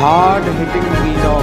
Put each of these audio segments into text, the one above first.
hard hitting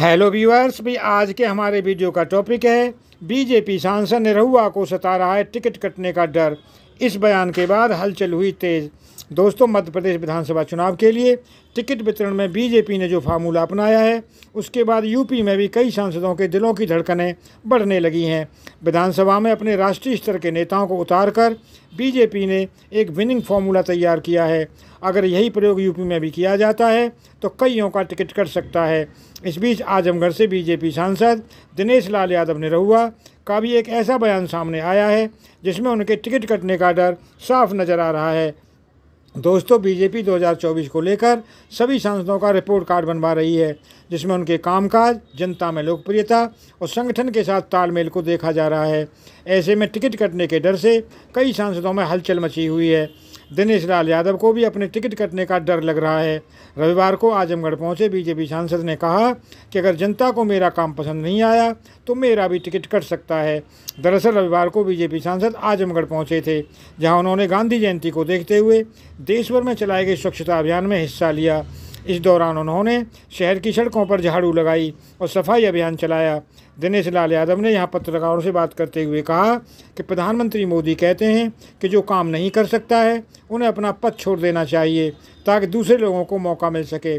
hello viewers भी आज के हमारे वीडियो का टॉपिक है बीजेपी सांसद ने रहुआ को सता रहा है टिकट कटने का डर इस बयान के बाद हलचल हुई तेज़ दोस्तों मध्य प्रदेश विधानसभा चुनाव के लिए टिकट वितरण में बीजेपी ने जो फार्मूला अपनाया है उसके बाद यूपी में भी कई सांसदों के दिलों की धड़कनें बढ़ने लगी हैं विधानसभा में अपने राष्ट्रीय स्तर के नेताओं को उतारकर बीजेपी ने एक विनिंग फार्मूला तैयार किया है अगर यही प्रयोग यूपी में भी किया जाता है तो कईयों का टिकट कट सकता है इस बीच आजमगढ़ से बीजेपी सांसद दिनेश लाल यादव ने रहुआ का भी एक ऐसा बयान सामने आया है जिसमें उनके टिकट कटने का डर साफ नज़र आ रहा है दोस्तों बीजेपी 2024 को लेकर सभी सांसदों का रिपोर्ट कार्ड बनवा रही है जिसमें उनके कामकाज जनता में लोकप्रियता और संगठन के साथ तालमेल को देखा जा रहा है ऐसे में टिकट कटने के डर से कई सांसदों में हलचल मची हुई है दिनेश लाल यादव को भी अपने टिकट कटने का डर लग रहा है रविवार को आजमगढ़ पहुंचे बीजेपी सांसद ने कहा कि अगर जनता को मेरा काम पसंद नहीं आया तो मेरा भी टिकट कट सकता है दरअसल रविवार को बीजेपी सांसद आजमगढ़ पहुंचे थे जहां उन्होंने गांधी जयंती को देखते हुए देश भर में चलाए गए स्वच्छता अभियान में हिस्सा लिया इस दौरान उन्होंने शहर की सड़कों पर झाड़ू लगाई और सफाई अभियान चलाया दिनेश लाल यादव ने यहाँ पत्रकारों से बात करते हुए कहा कि प्रधानमंत्री मोदी कहते हैं कि जो काम नहीं कर सकता है उन्हें अपना पद छोड़ देना चाहिए ताकि दूसरे लोगों को मौका मिल सके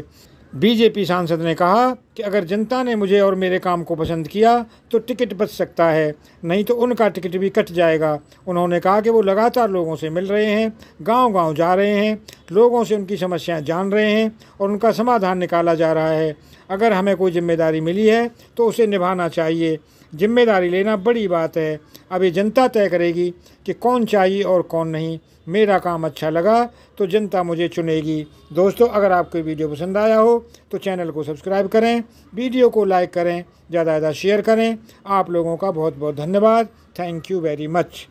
बीजेपी सांसद ने कहा कि अगर जनता ने मुझे और मेरे काम को पसंद किया तो टिकट बच सकता है नहीं तो उनका टिकट भी कट जाएगा उन्होंने कहा कि वो लगातार लोगों से मिल रहे हैं गांव-गांव जा रहे हैं लोगों से उनकी समस्याएं जान रहे हैं और उनका समाधान निकाला जा रहा है अगर हमें कोई जिम्मेदारी मिली है तो उसे निभाना चाहिए जिम्मेदारी लेना बड़ी बात है अब ये जनता तय करेगी कि कौन चाहिए और कौन नहीं मेरा काम अच्छा लगा तो जनता मुझे चुनेगी दोस्तों अगर आपको वीडियो पसंद आया हो तो चैनल को सब्सक्राइब करें वीडियो को लाइक करें ज़्यादा ज़्यादा शेयर करें आप लोगों का बहुत बहुत धन्यवाद थैंक यू वेरी मच